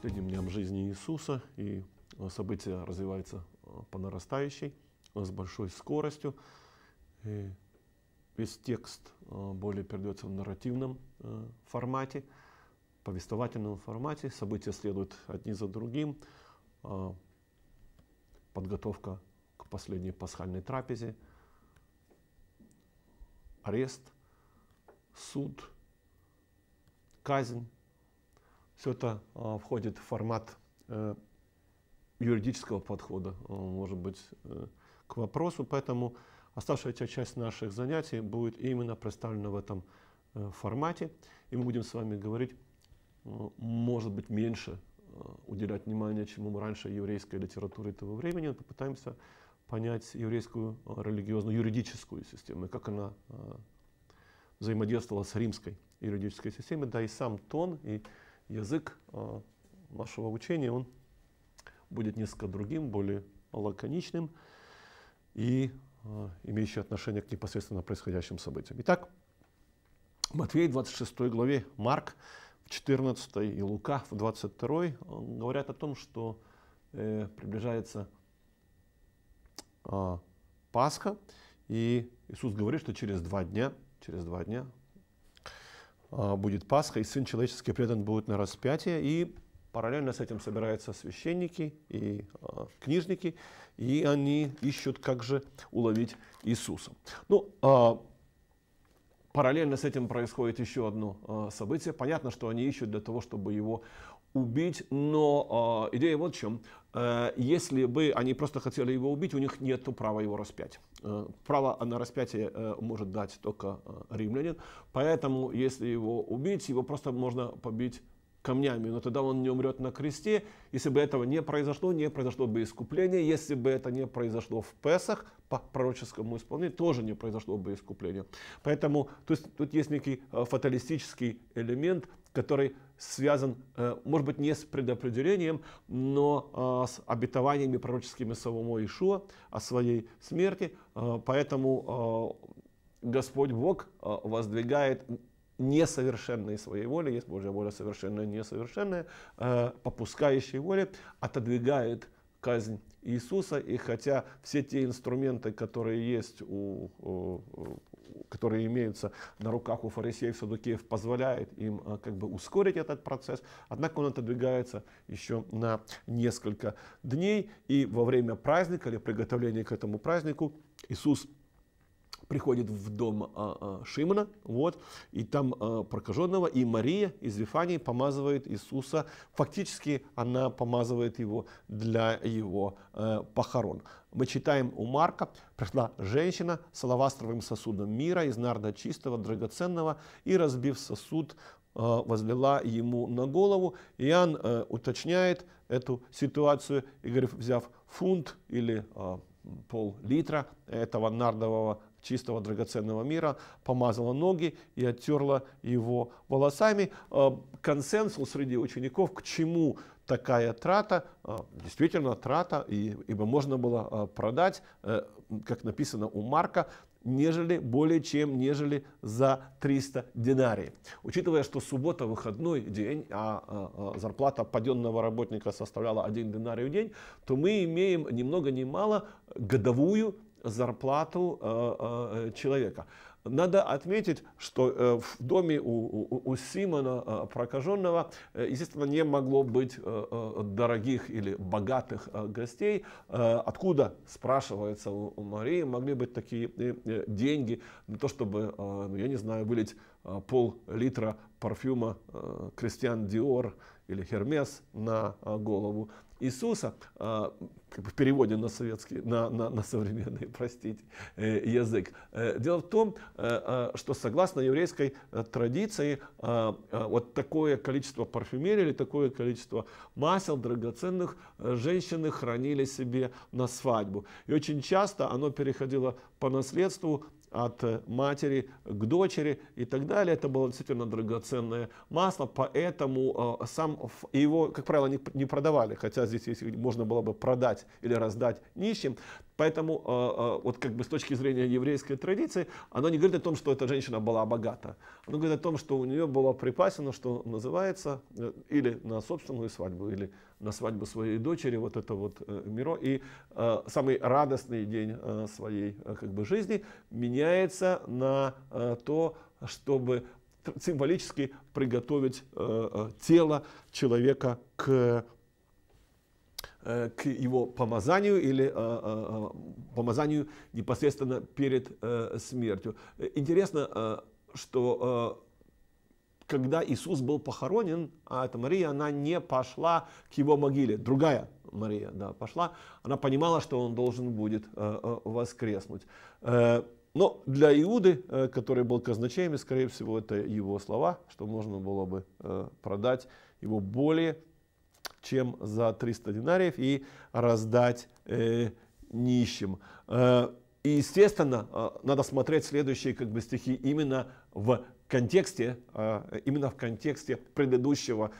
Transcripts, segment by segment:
последним дням жизни Иисуса, и э, события развиваются э, по нарастающей, э, с большой скоростью. И весь текст более передается в нарративном формате, повествовательном формате. События следуют одни за другим. Подготовка к последней пасхальной трапезе, арест, суд, казнь, все это а, входит в формат э, юридического подхода, а, может быть, э, к вопросу. Поэтому оставшаяся часть наших занятий будет именно представлена в этом э, формате. И мы будем с вами говорить, может быть, меньше уделять внимание чему раньше еврейской литературе того времени. Мы попытаемся понять еврейскую религиозную юридическую систему как она взаимодействовала с римской юридической системой, да и сам тон и язык а, нашего учения, он будет несколько другим, более лаконичным и а, имеющий отношение к непосредственно происходящим событиям. Итак, Матвей, 26 главе, Марк, 14 и Лука, в 22 а, говорят о том, что э, приближается Пасха, и Иисус говорит, что через два дня, через два дня а, будет Пасха, и Сын Человеческий предан будет на распятие, и параллельно с этим собираются священники и э, книжники, и они ищут, как же уловить Иисуса. Ну, э, параллельно с этим происходит еще одно э, событие. Понятно, что они ищут для того, чтобы его убить, но э, идея вот в чем. Э, если бы они просто хотели его убить, у них нет права его распять. Э, право на распятие э, может дать только э, римлянин, поэтому если его убить, его просто можно побить камнями, но тогда он не умрет на кресте. Если бы этого не произошло, не произошло бы искупление. Если бы это не произошло в Песах, по пророческому исполнению, тоже не произошло бы искупление. Поэтому то есть, тут есть некий э, фаталистический элемент, который связан, э, может быть, не с предопределением, но э, с обетованиями пророческими самого Ишуа о своей смерти. Поэтому Господь Бог воздвигает несовершенные своей воли есть Божья воля совершенная, несовершенная, э, попускающей воле, отодвигает казнь Иисуса, и хотя все те инструменты, которые есть у, которые имеются на руках у фарисеев, садукеев, позволяет им э, как бы ускорить этот процесс, однако он отодвигается еще на несколько дней, и во время праздника или приготовления к этому празднику Иисус приходит в дом а, а, Шимона, вот, и там а, прокаженного, и Мария из Вифании помазывает Иисуса, фактически она помазывает его для его э, похорон. Мы читаем у Марка, пришла женщина с алавастровым сосудом мира из нарда чистого, драгоценного, и разбив сосуд, э, возлила ему на голову. Иоанн э, уточняет эту ситуацию и говорит, взяв фунт или пол-литра этого нардового чистого драгоценного мира, помазала ноги и оттерла его волосами. Э, консенсус среди учеников, к чему такая трата, э, действительно трата, ибо можно было э, продать, как написано у Марка, нежели, более чем, нежели за 300 динарий. Учитывая, что суббота выходной день, а, а, а зарплата паденного работника составляла 1 динарий в день, то мы имеем ни много ни мало годовую зарплату э, э, человека. Надо отметить, что э, в доме у, у, у Симона прокаженного, естественно, не могло быть дорогих или богатых гостей. Откуда, спрашивается у Марии, могли быть такие деньги на то, чтобы, ну, я не знаю, вылить пол-литра парфюма Кристиан Диор или Хермес на голову Иисуса, а, как бы в переводе на советский, на, на, на современный, простите, э, язык. Э, дело в том, э, что согласно еврейской традиции, а, а, вот такое количество парфюмерии или такое количество масел драгоценных женщины хранили себе на свадьбу. И очень часто оно переходило по наследству от э, матери к дочери и так далее. Это было действительно драгоценное масло, поэтому а, сам его, как правило, не, продавали, хотя здесь если можно было бы продать или раздать нищим. Поэтому э, э, вот как бы с точки зрения еврейской традиции, она не говорит о том, что эта женщина была богата. Она говорит о том, что у нее была припасена, что называется, э, или на собственную свадьбу, или на свадьбу своей дочери, вот это вот миро. И самый радостный день своей как бы жизни меняется на то, чтобы символически приготовить тело человека к Э, к его помазанию или э, э, помазанию непосредственно перед смертью. Интересно, что когда Иисус был похоронен, а эта Мария, она не пошла к его могиле. Другая Мария, да, пошла. Она понимала, что он должен будет воскреснуть. Но для Иуды, который был казначеем, скорее всего, это его слова, что можно было бы продать его более чем за 300 динариев и раздать э, нищим. Э, и, естественно, э, надо смотреть следующие как бы, стихи именно в контексте, э, именно в контексте предыдущего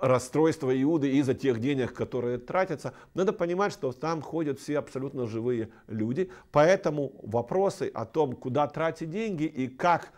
расстройства Иуды из-за тех денег, которые тратятся. Надо понимать, что там ходят все абсолютно живые люди, поэтому вопросы о том, куда тратить деньги и как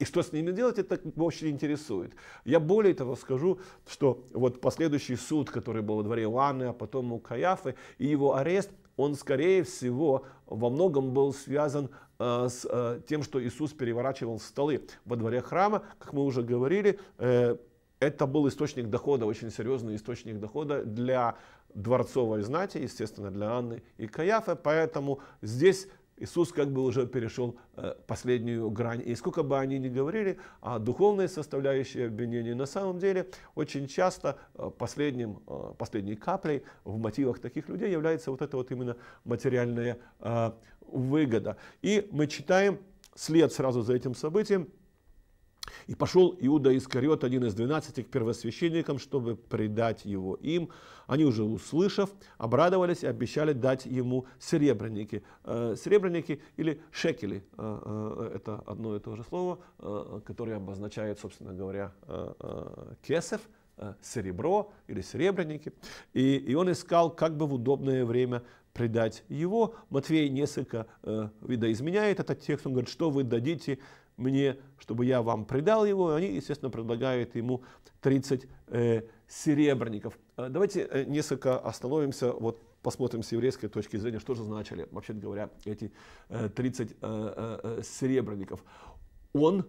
и что с ними делать, это очень интересует. Я более того скажу, что вот последующий суд, который был во дворе Ланы, а потом у Каяфы, и его арест, он, скорее всего, во многом был связан э, с э, тем, что Иисус переворачивал столы во дворе храма, как мы уже говорили, э, это был источник дохода, очень серьезный источник дохода для дворцовой знати, естественно, для Анны и Каяфы, поэтому здесь Иисус как бы уже перешел э, последнюю грань. И сколько бы они ни говорили, а духовные составляющие обвинения на самом деле очень часто э, последним, э, последней каплей в мотивах таких людей является вот эта вот именно материальная выгода. И мы читаем след сразу за этим событием – и пошел Иуда Искариот, один из двенадцати, к первосвященникам, чтобы предать его им. Они уже услышав, обрадовались и обещали дать ему серебряники. Э, серебряники или шекели, э, э, это одно и то же слово, которое обозначает, собственно говоря, кесов, серебро или серебряники. И, и он искал, как бы в удобное время предать его. Матвей несколько э, видоизменяет этот текст. Он говорит, что вы дадите мне, чтобы я вам предал его. И они, естественно, предлагают ему 30 э, серебряников. Э, давайте э, несколько остановимся, вот посмотрим с еврейской точки зрения, что же значили, вообще говоря, эти э, 30 э, э, э, серебряников. Он,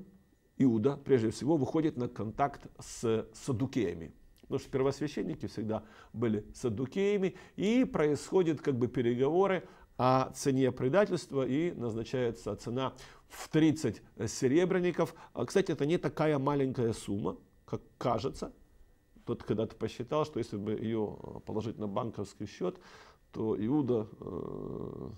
Иуда, прежде всего, выходит на контакт с садукеями потому что первосвященники всегда были садукеями, и происходят как бы переговоры о цене предательства и назначается цена в 30 серебряников. А, кстати, это не такая маленькая сумма, как кажется. Тот когда-то посчитал, что если бы ее э, положить на банковский счет, то Иуда э,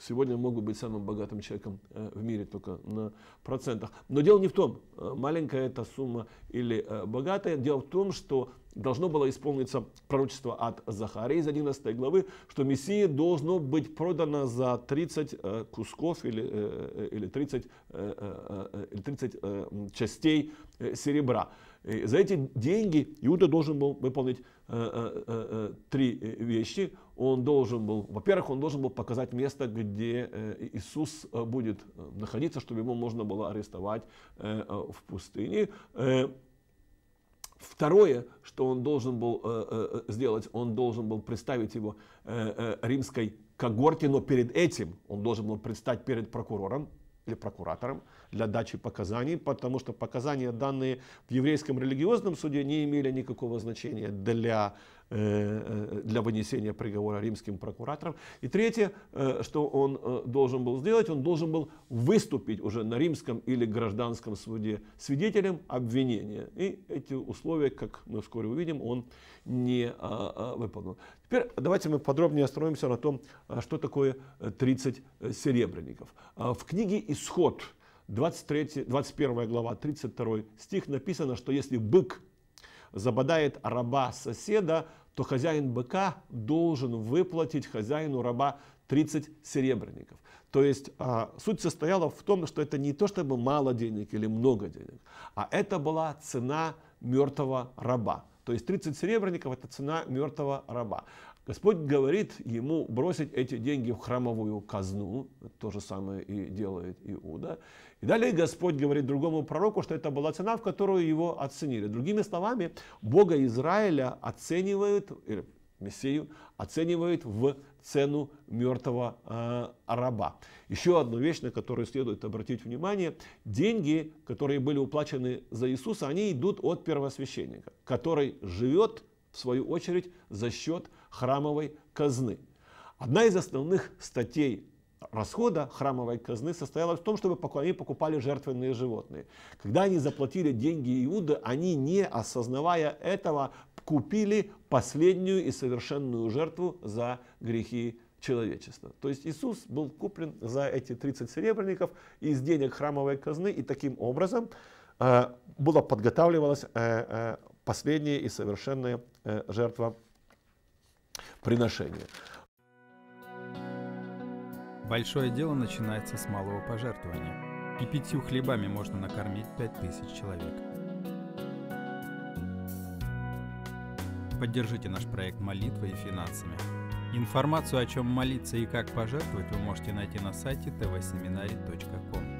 сегодня могут быть самым богатым человеком э, в мире только на процентах. Но дело не в том, э, маленькая эта сумма или э, богатая. Дело в том, что должно было исполниться пророчество от Захарии из 11 главы, что Мессия должно быть продано за 30 кусков или, или, 30, или 30 частей серебра. И за эти деньги Иуда должен был выполнить Э, э, э, три вещи. Он должен был, во-первых, он должен был показать место, где Иисус будет находиться, чтобы его можно было арестовать в пустыне. Второе, что он должен был сделать, он должен был представить его римской когорте, но перед этим он должен был предстать перед прокурором или прокуратором для дачи показаний, потому что показания, данные в еврейском религиозном суде, не имели никакого значения для э, э, для вынесения приговора римским прокураторам. И третье, э, что он должен был сделать, он должен был выступить уже на римском или гражданском суде свидетелем обвинения. И эти условия, как мы вскоре увидим, он не выполнил. Теперь давайте мы подробнее остановимся на том, что такое 30 серебряников. В книге «Исход» 23, 21 глава, 32 стих написано, что если бык забодает раба соседа, то хозяин быка должен выплатить хозяину раба 30 серебряников. То есть а, суть состояла в том, что это не то, чтобы мало денег или много денег, а это была цена мертвого раба. То есть 30 серебряников – это цена мертвого раба. Господь говорит ему бросить эти деньги в храмовую казну, то же самое и делает Иуда, и далее Господь говорит другому пророку, что это была цена, в которую его оценили. Другими словами, Бога Израиля оценивают, или Мессию оценивают в цену мертвого э, раба. Еще одну вещь, на которую следует обратить внимание, деньги, которые были уплачены за Иисуса, они идут от первосвященника, который живет, в свою очередь, за счет храмовой казны. Одна из основных статей расхода храмовой казны состояла в том, чтобы они покупали жертвенные животные. Когда они заплатили деньги Иуды, они, не осознавая этого, купили последнюю и совершенную жертву за грехи человечества. То есть Иисус был куплен за эти 30 серебряников из денег храмовой казны, и таким образом э, была подготавливалась э, э, последняя и совершенная э, жертва приношения. Большое дело начинается с малого пожертвования. И пятью хлебами можно накормить пять тысяч человек. Поддержите наш проект молитвой и финансами. Информацию, о чем молиться и как пожертвовать, вы можете найти на сайте tvseminary.com.